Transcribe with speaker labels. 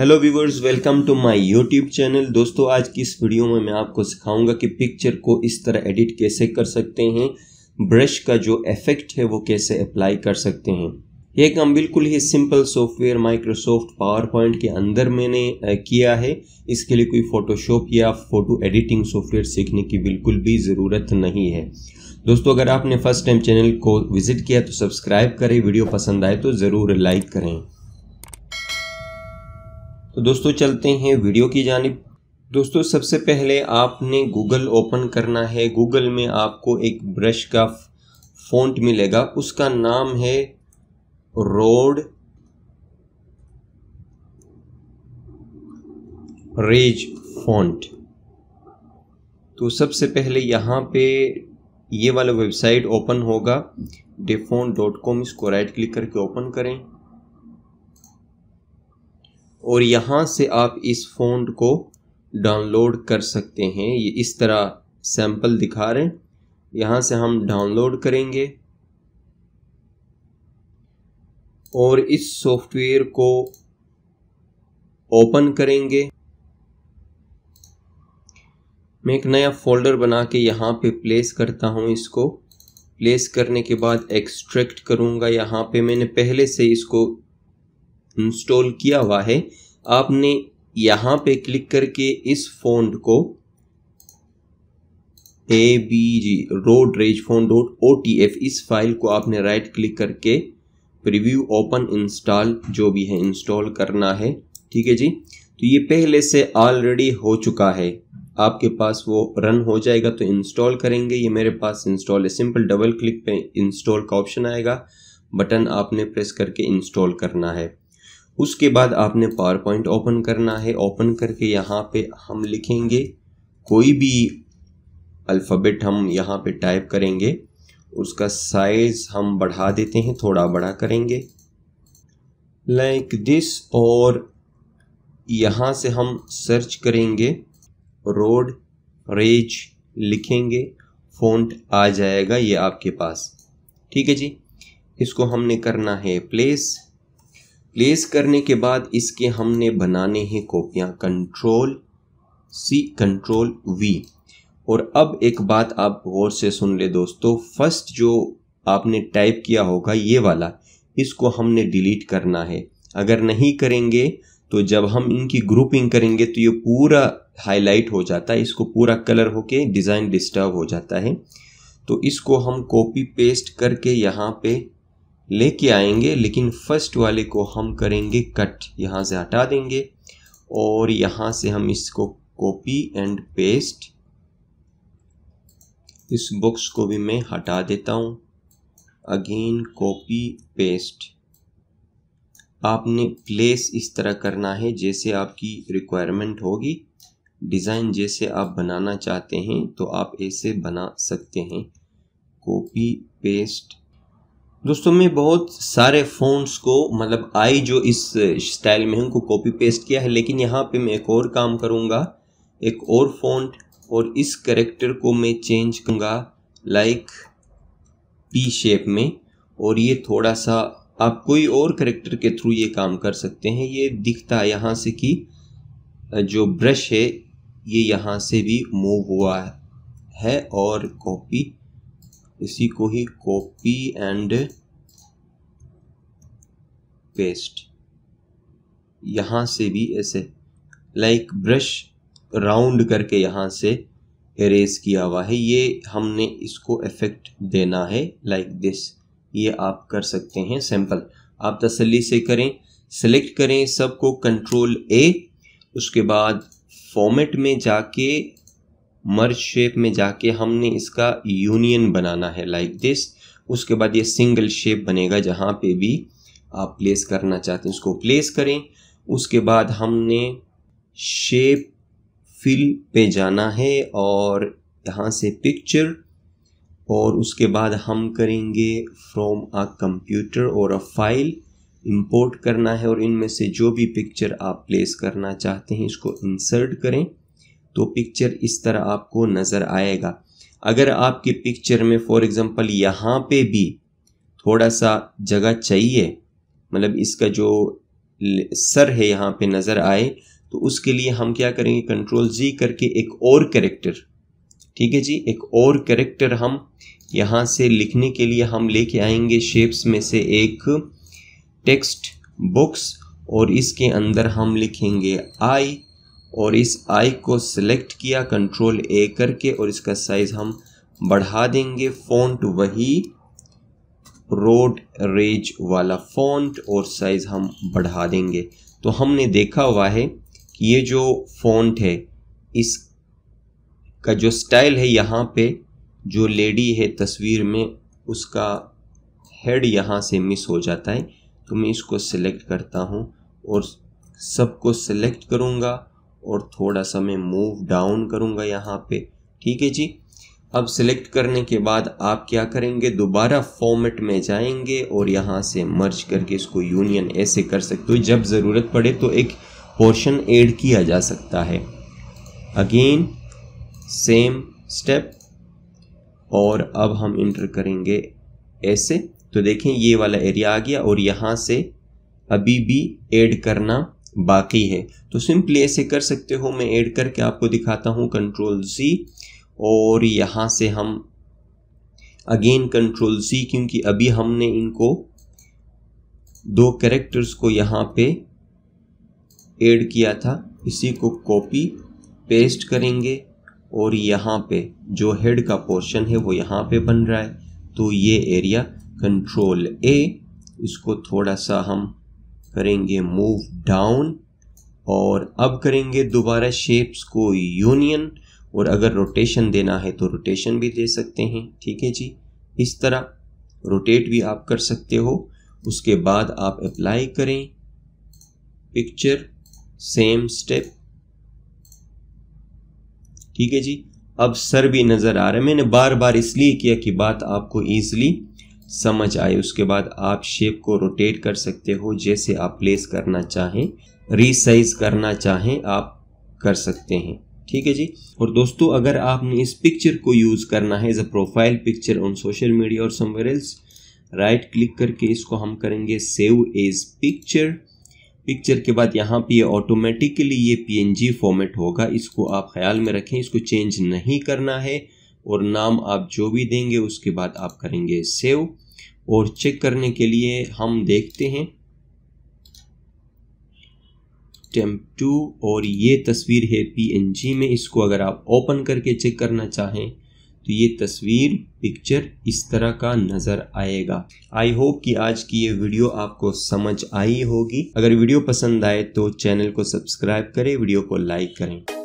Speaker 1: hello viewers welcome to my YouTube channel दोस्तों आज की इस वीडियो में मैं आपको सिखाऊंगा कि पिक्चर को इस तरह एडिट कैसे कर सकते हैं ब्रश का जो इफेक्ट है वो कैसे अप्लाई कर सकते हैं यह काम बिल्कुल ही simple software Microsoft PowerPoint के अंदर मैंने किया है इसके लिए कोई फ़ोटोशॉप या फ़ोटो एडिटिंग सॉफ्टवेयर सीखने की बिल्कुल भी ज़रूरत नहीं है दोस्तों अगर आपने फर्स्ट टाइम चैनल को विज़िट किया तो सब्सक्राइब करें वीडियो पसंद आए तो ज़रूर लाइक करें तो दोस्तों चलते हैं वीडियो की जानब दोस्तों सबसे पहले आपने गूगल ओपन करना है गूगल में आपको एक ब्रश का फ़ॉन्ट मिलेगा उसका नाम है रोड रेज फॉन्ट तो सबसे पहले यहाँ पे ये वाला वेबसाइट ओपन होगा डेफोन डॉट कॉम इसको राइट क्लिक करके ओपन करें और यहाँ से आप इस फोन को डाउनलोड कर सकते हैं ये इस तरह सैंपल दिखा रहे हैं यहाँ से हम डाउनलोड करेंगे और इस सॉफ्टवेयर को ओपन करेंगे मैं एक नया फोल्डर बना के यहाँ पे प्लेस करता हूँ इसको प्लेस करने के बाद एक्सट्रैक्ट करूँगा यहाँ पे मैंने पहले से इसको इंस्टॉल किया हुआ है आपने यहाँ पे क्लिक करके इस फोन को A B G road rage font dot O T F इस फाइल को आपने राइट क्लिक करके प्रीव्यू ओपन इंस्टॉल जो भी है इंस्टॉल करना है ठीक है जी तो ये पहले से ऑलरेडी हो चुका है आपके पास वो रन हो जाएगा तो इंस्टॉल करेंगे ये मेरे पास इंस्टॉल है सिंपल डबल क्लिक पे इंस्टॉल का ऑप्शन आएगा बटन आपने प्रेस करके इंस्टॉल करना है उसके बाद आपने पावर पॉइंट ओपन करना है ओपन करके यहाँ पे हम लिखेंगे कोई भी अल्फ़ाबेट हम यहाँ पे टाइप करेंगे उसका साइज़ हम बढ़ा देते हैं थोड़ा बड़ा करेंगे लाइक like दिस और यहाँ से हम सर्च करेंगे रोड रेज लिखेंगे फ़ॉन्ट आ जाएगा ये आपके पास ठीक है जी इसको हमने करना है प्लेस प्लेस करने के बाद इसके हमने बनाने हैं कॉपियाँ कंट्रोल सी कंट्रोल वी और अब एक बात आप गौर से सुन ले दोस्तों फर्स्ट जो आपने टाइप किया होगा ये वाला इसको हमने डिलीट करना है अगर नहीं करेंगे तो जब हम इनकी ग्रुपिंग करेंगे तो ये पूरा हाईलाइट हो जाता है इसको पूरा कलर होके डिज़ाइन डिस्टर्ब हो जाता है तो इसको हम कॉपी पेस्ट करके यहाँ पे लेके आएंगे लेकिन फर्स्ट वाले को हम करेंगे कट यहाँ से हटा देंगे और यहाँ से हम इसको कॉपी एंड पेस्ट इस बुक्स को भी मैं हटा देता हूँ अगेन कॉपी पेस्ट आपने प्लेस इस तरह करना है जैसे आपकी रिक्वायरमेंट होगी डिज़ाइन जैसे आप बनाना चाहते हैं तो आप ऐसे बना सकते हैं कॉपी पेस्ट दोस्तों मैं बहुत सारे फ़ॉन्ट्स को मतलब आई जो इस स्टाइल में है उनको कॉपी पेस्ट किया है लेकिन यहाँ पे मैं एक और काम करूँगा एक और फोन और इस करेक्टर को मैं चेंज करूँगा लाइक पी शेप में और ये थोड़ा सा आप कोई और करेक्टर के थ्रू ये काम कर सकते हैं ये दिखता है यहाँ से कि जो ब्रश है ये यहाँ से भी मूव हुआ है और कॉपी इसी को ही कॉपी एंड पेस्ट यहाँ से भी ऐसे लाइक ब्रश राउंड करके यहाँ से रेस किया हुआ है ये हमने इसको इफेक्ट देना है लाइक like दिस ये आप कर सकते हैं सैंपल आप तसल्ली से करें सेलेक्ट करें सबको कंट्रोल ए उसके बाद फॉर्मेट में जाके मर्ज शेप में जाके हमने इसका यूनियन बनाना है लाइक like दिस उसके बाद ये सिंगल शेप बनेगा जहाँ पे भी आप प्लेस करना चाहते हैं उसको प्लेस करें उसके बाद हमने शेप फिल पे जाना है और यहाँ से पिक्चर और उसके बाद हम करेंगे फ्रॉम अ कंप्यूटर और अ फाइल इंपोर्ट करना है और इनमें से जो भी पिक्चर आप प्लेस करना चाहते हैं इसको इंसर्ट करें तो पिक्चर इस तरह आपको नज़र आएगा अगर आपकी पिक्चर में फॉर एग्ज़ाम्पल यहाँ पे भी थोड़ा सा जगह चाहिए मतलब इसका जो सर है यहाँ पे नज़र आए तो उसके लिए हम क्या करेंगे कंट्रोल जी करके एक और करेक्टर ठीक है जी एक और करेक्टर हम यहाँ से लिखने के लिए हम लेके आएंगे शेप्स में से एक टेक्स्ट बॉक्स और इसके अंदर हम लिखेंगे आई और इस आई को सिलेक्ट किया कंट्रोल ए करके और इसका साइज़ हम बढ़ा देंगे फ़ॉन्ट वही रोड रेज वाला फ़ॉन्ट और साइज़ हम बढ़ा देंगे तो हमने देखा हुआ है कि ये जो फ़ॉन्ट है इस का जो स्टाइल है यहाँ पे जो लेडी है तस्वीर में उसका हेड यहाँ से मिस हो जाता है तो मैं इसको सिलेक्ट करता हूँ और सबको सिलेक्ट करूँगा और थोड़ा सा मैं मूव डाउन करूंगा यहाँ पे ठीक है जी अब सिलेक्ट करने के बाद आप क्या करेंगे दोबारा फॉर्मेट में जाएंगे और यहाँ से मर्ज करके इसको यूनियन ऐसे कर सकते हो जब ज़रूरत पड़े तो एक पोर्शन ऐड किया जा सकता है अगेन सेम स्टेप और अब हम इंटर करेंगे ऐसे तो देखें ये वाला एरिया आ गया और यहाँ से अभी भी ऐड करना बाकी है तो सिंपली ऐसे कर सकते हो मैं ऐड करके आपको दिखाता हूँ कंट्रोल सी और यहाँ से हम अगेन कंट्रोल सी क्योंकि अभी हमने इनको दो करेक्टर्स को यहाँ पे ऐड किया था इसी को कॉपी पेस्ट करेंगे और यहाँ पे जो हेड का पोर्शन है वो यहाँ पे बन रहा है तो ये एरिया कंट्रोल ए इसको थोड़ा सा हम करेंगे मूव डाउन और अब करेंगे दोबारा शेप्स को यूनियन और अगर रोटेशन देना है तो रोटेशन भी दे सकते हैं ठीक है जी इस तरह रोटेट भी आप कर सकते हो उसके बाद आप अप्लाई करें पिक्चर सेम स्टेप ठीक है जी अब सर भी नज़र आ रहा है मैंने बार बार इसलिए किया कि बात आपको ईजिली समझ आए उसके बाद आप शेप को रोटेट कर सकते हो जैसे आप प्लेस करना चाहें रीसाइज करना चाहें आप कर सकते हैं ठीक है जी और दोस्तों अगर आपने इस पिक्चर को यूज़ करना है as a profile picture on social media और समवेयर एल्स राइट क्लिक करके इसको हम करेंगे सेव एज पिक्चर पिक्चर के बाद यहाँ पे ये ऑटोमेटिकली ये पीएनजी फॉर्मेट होगा इसको आप ख्याल में रखें इसको चेंज नहीं करना है और नाम आप जो भी देंगे उसके बाद आप करेंगे सेव और चेक करने के लिए हम देखते हैं टेम्प टू और ये तस्वीर है पीएनजी में इसको अगर आप ओपन करके चेक करना चाहें तो ये तस्वीर पिक्चर इस तरह का नज़र आएगा आई होप कि आज की ये वीडियो आपको समझ आई होगी अगर वीडियो पसंद आए तो चैनल को सब्सक्राइब करें वीडियो को लाइक करें